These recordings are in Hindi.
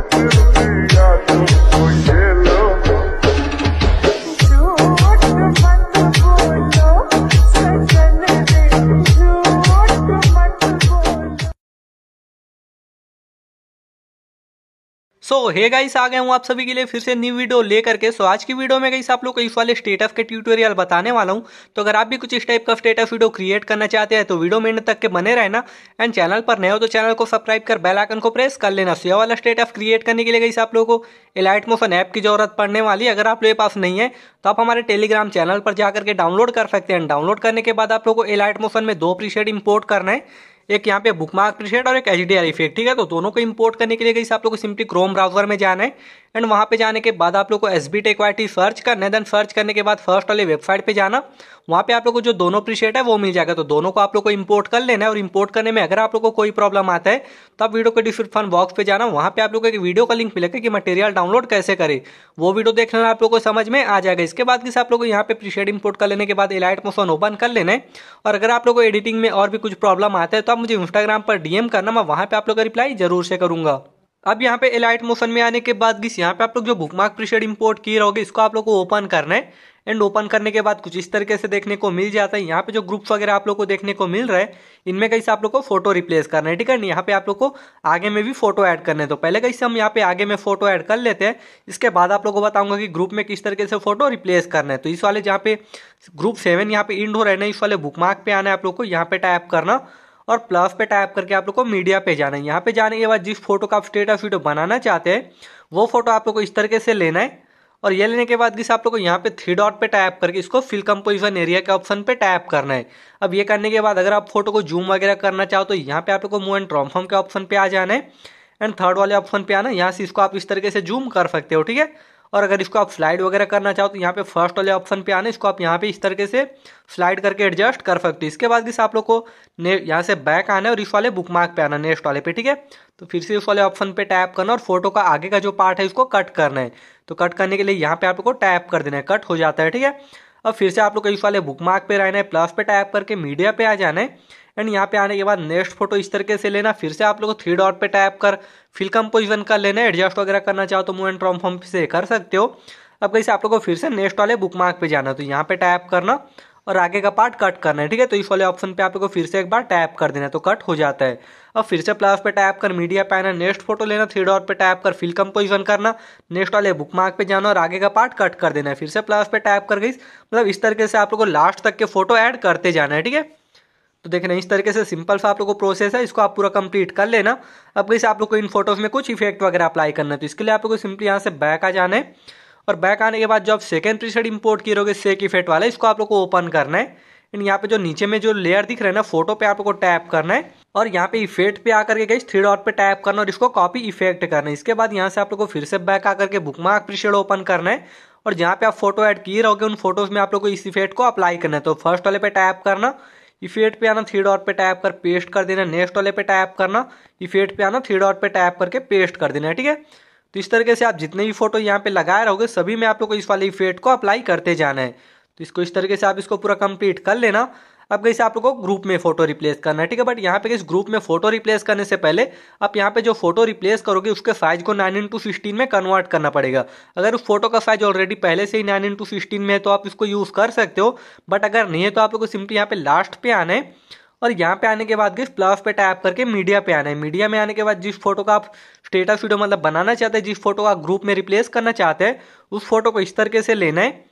You be out so hey guys आ गए हूँ आप सभी के लिए फिर से न्यू वीडियो लेकर के सो so, आज की वीडियो में गई आप लोग को इस वाले स्टेट ऑफ के ट्यूटोरियल बताने वाला हूँ तो अगर आप भी कुछ इस टाइप का स्टेट ऑफ वीडियो क्रिएट करना चाहते हैं तो वीडियो मेहनत तक के बने रहना एंड चैनल पर नए हो तो चैनल को सब्सक्राइब कर बेलाइकन को प्रेस कर लेना सो यह वाला स्टेट ऑफ क्रिएट करने के लिए गई आप लोगों को एलाइट मोशन ऐप की जरूरत पड़ने वाली है अगर आप लोग पास नहीं है तो आप हमारे टेलीग्राम चैनल पर जाकर के डाउनलोड कर सकते हैं डाउनलोड करने के बाद आप लोग को एलाइट मोशन में दो प्रीशेड इम्पोर्ट करना है एक यहाँ पे बुक मार्क प्रीसेट और एक एच डी आर इफेक्ट ठीक है तो दोनों को इम्पोर्ट करने के लिए गई आप लोग को सिंपली क्रोम ब्राउजर में जाना है एंड वहाँ पे जाने के बाद आप लोग को S B tech Y T search करना देन सर्च करने के बाद फर्स्ट वाले वेबसाइट पे जाना वहाँ पे आप लोग को जो दोनों प्रीशेट है वो मिल जाएगा तो दोनों को आप लोग को इंपोर्ट कर लेना है और इंपोर्ट करने में अगर आप लोग को कोई प्रॉब्लम आता है तो आप वीडियो के डिस्क्रिप्शन बॉक्स पे जाना वहाँ पे आप लोग को एक वीडियो का लिंक मिलेगा कि मटेरियल डाउनलोड कैसे करे वो वीडियो देख लेना आप लोग को समझ में आ जाएगा इसके बाद किस आप लोग यहाँ पे प्रीशेट इंपोर्ट कर लेने के बाद एलाइट मोशन ओपन कर लेना है और अगर आप लोग को एडिटिंग में और भी कुछ प्रॉब्लम आता है तो आप मुझे इंस्टाग्राम पर डीएम करना मैं वहाँ पर आप लोग का रिप्लाई जरूर से करूँगा अब यहाँ पे एलाइट मोशन में आने के बाद गिस यहाँ पे आप लोग जो बुक मार्क प्रीशेड इम्पोर्ट किए रहोगे इसको आप लोग को ओपन करना है एंड ओपन करने के बाद कुछ इस तरीके से देखने को मिल जाता है यहाँ पे जो ग्रुप्स वगैरह आप लोग को देखने को मिल रहा है इनमें कैसे आप लोग को फोटो रिप्लेस करना है ठीक है ना यहाँ पे आप लोग को आगे में भी फोटो ऐड करने तो पहले कैसे हम यहाँ पे आगे में फोटो ऐड कर लेते हैं इसके बाद आप लोग को बताऊंगा कि ग्रुप में किस तरीके से फोटो रिप्लेस करना है तो इस वाले जहाँ पे ग्रुप सेवन यहाँ पे इंड हो रहे ना इस वाले बुक मार्क पे आना है आप लोग को यहाँ पे टाइप करना और प्लस पे टाइप करके आप लोग को मीडिया पे जाना है यहाँ पे जाने के बाद जिस फोटो का आप स्टेटस वीडियो बनाना चाहते हैं वो फोटो आप लोग को इस तरीके से लेना है और ये लेने के बाद किस आप लोग को यहाँ पे थ्री डॉट पे टाइप करके इसको फिल कंपोजिशन एरिया के ऑप्शन पे टाइप करना है अब ये करने के बाद अगर आप फोटो को जूम वगैरह करना चाहो तो यहाँ पे आप लोग को मूव एंड ट्रांसफॉर्म के ऑप्शन पे आ जाना है एंड थर्ड वाले ऑप्शन पे आना यहाँ से इसको आप इस तरीके से जूम कर सकते हो ठीक है और अगर इसको आप स्लाइड वगैरह करना चाहो तो यहाँ पे फर्स्ट वाले ऑप्शन पे आने इसको आप यहाँ पे इस तरीके से स्लाइड करके एडजस्ट कर सकते हो इसके बाद इस आप लोग को यहाँ से बैक आना है और इस वाले बुक मार्क पे आना नेक्स्ट वाले पे ठीक है तो फिर से इस वाले ऑप्शन पे टैप करना और फोटो का आगे का जो पार्ट है इसको कट करना है तो कट करने के लिए यहाँ पे आपको टैप कर देना है कट हो जाता है ठीक है अब फिर से आप लोग इस वाले बुक मार्क रहना है प्लस पे टाइप करके मीडिया पे आ जाना है एंड यहाँ पे आने के बाद नेक्स्ट फोटो इस तरीके से लेना फिर से आप लोग थ्री डॉट पे टाइप कर फिल कंपोजिशन कर लेना एडजस्ट वगैरह करना चाहो तो मूव एंड ट्रॉम फॉर्म से कर सकते हो अब कैसे आप लोग को फिर से नेक्स्ट वाले बुक मार्क पे जाना तो यहाँ पे टाइप करना और आगे का पार्ट कट करना है ठीक है तो इस वाले ऑप्शन पे आपको फिर से एक बार टैप कर देना है तो कट हो जाता है अब फिर से प्लस पे टैप कर मीडिया पैनल नेक्स्ट फोटो लेना थ्री डॉट पे टैप कर फिल कंपोजिशन करना नेक्स्ट वाले बुक मार्क पे जाना और आगे का पार्ट कट कर देना है फिर से प्लस पे टैप कर गई मतलब इस तरीके से आप लोग को लास्ट तक के फोटो ऐड करते जाना है ठीक है तो देखना इस तरीके से सिंपल सा आप लोग को प्रोसेस है इसको आप पूरा कंप्लीट कर लेना अब कैसे आप लोग को इन फोटोज में कुछ इफेक्ट वगैरह अप्लाई करना है तो इसके लिए आप लोग को सिंपली यहाँ से बैक आ जाना है और बैक आने के बाद जो आप सेकेंड प्रीसेट इंपोर्ट किए रहोगे सेक इफेक्ट वाला इसको आप लोग को ओपन करना है एंड यहाँ पे जो नीचे में जो लेयर दिख रहा है ना फोटो पे आप लोग को टैप करना है और यहाँ पे इफेक्ट पे आकर के गई थ्री डॉट पे टैप करना और इसको कॉपी इफेक्ट करना है इसके बाद यहाँ से आप लोग को फिर से बैक आकर के बुक मार्क प्रीसेट ओपन करना है और जहाँ पे आप फोटो ऐड किए रहोगे उन फोटोज में आप लोग को इस इफेक्ट को अप्लाई करना है तो फर्स्ट वाले पे टैप करना इफेक्ट पे आना थ्री डॉट पे टैप कर पेस्ट कर देना नेक्स्ट वाले पे टैप करना इफेक्ट पे आना थ्री डॉट पे टैप करके पेस्ट कर देना ठीक है तो इस तरीके से आप जितने भी फोटो यहाँ पे लगाए रहोगे सभी में आप लोग को इस वाले इफेक्ट को अप्लाई करते जाना है तो इसको इस तरीके से आप इसको पूरा कंप्लीट कर लेना अब कैसे आप लोग को ग्रुप में फोटो रिप्लेस करना है ठीक है बट यहाँ पे इस ग्रुप में फोटो रिप्लेस करने से पहले आप यहाँ पे जो फोटो रिप्लेस करोगे उसके साइज को नाइन इंटू सिक्सटीन में कन्वर्ट करना पड़ेगा अगर उस फोटो का साइज ऑलरेडी पहले से ही नाइन इंटू सिक्सटीन में है तो आप इसको यूज़ कर सकते हो बट अगर नहीं है तो आप लोग को सिंपली यहाँ पे लास्ट पे आना है और यहाँ पे आने के बाद गई प्लस पे टैप करके मीडिया पे आना है मीडिया में आने के बाद जिस फोटो का आप स्टेटस वीडियो मतलब बनाना चाहते हैं जिस फोटो का ग्रुप में रिप्लेस करना चाहते हैं उस फोटो को इस तरीके से लेना है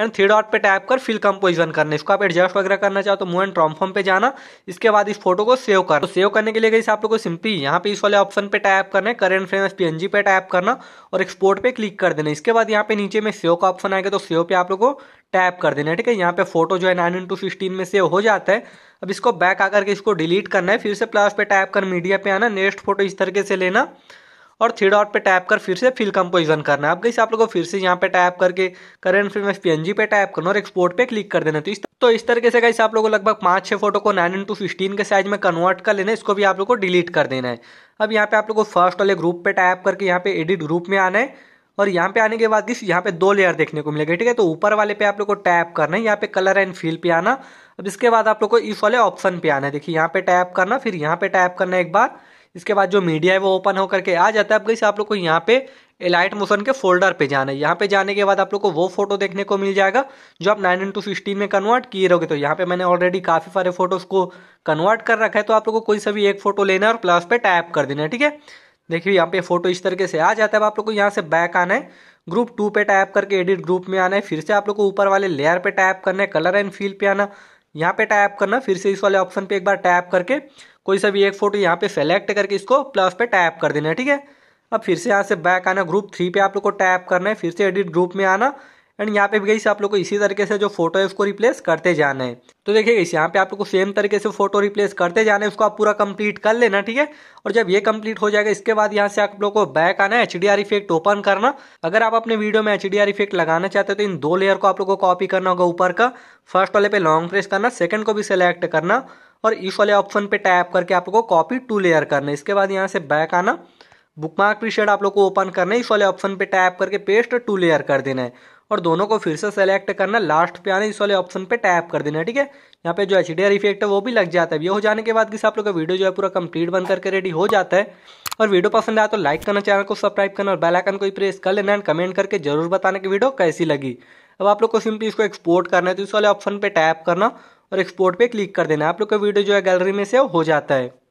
एंड थ्री डॉट पे टैप कर फिल कंपोजिशन करना इसको आप एडजस्ट वगैरह करना चाहो तो मूव एंड ट्रॉम्फॉर्म पे जाना इसके बाद इस फोटो को सेव कर तो सेव करने के लिए गई आप लोग को सिंपली यहाँ पे इस वाले ऑप्शन पे टैप करना है करेंट फ्रेम एस पी पे टैप करना और एक्सपोर्ट पे क्लिक कर देना इसके बाद यहाँ पे नीचे में सेव का ऑप्शन आएगा तो सेव पे आप लोग को टैप कर देना है ठीक है यहाँ पे फोटो जो है नाइन इंटू सिक्सटीन में सेव हो जाता है अब इसको बैक आकर के इसको डिलीट करना है फिर से प्लस पे टैप कर मीडिया पे आना नेक्स्ट फोटो इस तरीके से लेना और थ्री डॉट पे टैप कर फिर से फिल कंपोजिशन करना है अब गई आप लोगों को फिर से यहाँ पे टैप करके करेंट फिर एफ पी पे टैप करना और एक्सपोर्ट पे क्लिक कर देना तो इस तो इस तरीके से गाइस आप लोगों को लगभग पाँच छः फोटो को नाइन इंटू फिफ्टीन के साइज में कन्वर्ट कर लेना है इसको भी आप लोग को डिलीट कर देना है अब यहाँ पे आप लोग को फर्स्ट वाले ग्रुप पे टैप करके यहाँ पे एडिट ग्रुप में आना है और यहाँ पे आने के बाद यहाँ पे दो लेयर देखने को मिलेगा ठीक है तो ऊपर वाले पे आप लोग को टैप करना है यहाँ पे कलर एंड फील पे आना अब इसके बाद आप लोग को इस वाले ऑप्शन पे आना है देखिए यहाँ पे टैप करना फिर यहाँ पे टैप करना एक बार इसके बाद जो मीडिया है वो ओपन होकर के आ जाता है अब कैसे आप लोग को यहाँ पे एलाइट मोशन के फोल्डर पे जाना है यहाँ पे जाने के बाद आप लोग को वो फोटो देखने को मिल जाएगा जो आप नाइन इंटू सिक्सटीन में कन्वर्ट किए रहोगे तो यहाँ पे मैंने ऑलरेडी काफ़ी सारे फोटोज़ को कन्वर्ट कर रखा है तो आप लोग को कोई सभी एक फोटो लेना है और प्लस पे टैप कर देना है ठीक है देखिए यहाँ पे फोटो इस तरीके से आ जाता है अब आप लोग को यहाँ से बैक आना है ग्रुप टू पे टैप करके एडिट ग्रुप में आना है फिर से आप लोग को ऊपर वाले लेयर पे टैप करना है कलर एंड फील पे आना यहाँ पे टैप करना फिर से इस वाले ऑप्शन पे एक बार टैप करके कोई सा भी एक फोटो यहाँ पे सेलेक्ट करके इसको प्लस पे टैप कर देना ठीक है अब फिर से यहाँ से बैक आना ग्रुप थ्री पे आप लोग को टैप करना है फिर से एडिट ग्रुप में आना एंड यहाँ पे भी गई आप लोग को इसी तरीके से जो फोटो है उसको रिप्लेस करते जाना है तो देखिए इस यहाँ पे आप लोग को सेम तरीके से फोटो रिप्लेस करते जाना है उसको आप पूरा कंप्लीट कर लेना ठीक है और जब ये कंप्लीट हो जाएगा इसके बाद यहाँ से आप लोग को बैक आना है एच इफेक्ट ओपन करना अगर आप अपने वीडियो में एच इफेक्ट लगाना चाहते हो तो इन दो लेयर को आप लोग को कॉपी करना होगा ऊपर का फर्स्ट वाले पे लॉन्ग प्रेस करना सेकंड को भी सिलेक्ट करना और इस वाले ऑप्शन पे टैप करके आप लोग को कॉपी टू लेयर करना है इसके बाद यहाँ से बैक आना बुकमार्क प्रीसेट आप लोग को ओपन करना है इस वाले ऑप्शन पे टैप करके पेस्ट टू लेयर कर देना है और दोनों को फिर से सेलेक्ट करना लास्ट पे आना इस वाले ऑप्शन पे टैप कर देना ठीक है यहाँ पे जो एच डी इफेक्ट है वो भी लग जाता है ये हो जाने के बाद किसी आप लोग का वीडियो जो है पूरा कंप्लीट बन करके रेडी हो जाता है और वीडियो पसंद आया तो लाइक करना चैनल को सब्सक्राइब करना और बेल आइकन को प्रेस कर लेना एंड कमेंट करके जरूर बताना कि वीडियो कैसी लगी अब आप लोग को सिंपली इसको एक्सपोर्ट करना है तो इस वाले ऑप्शन पे टैप करना और एक्सपोर्ट पे क्लिक कर देना आप लोग का वीडियो जो है गैलरी में सेव हो जाता है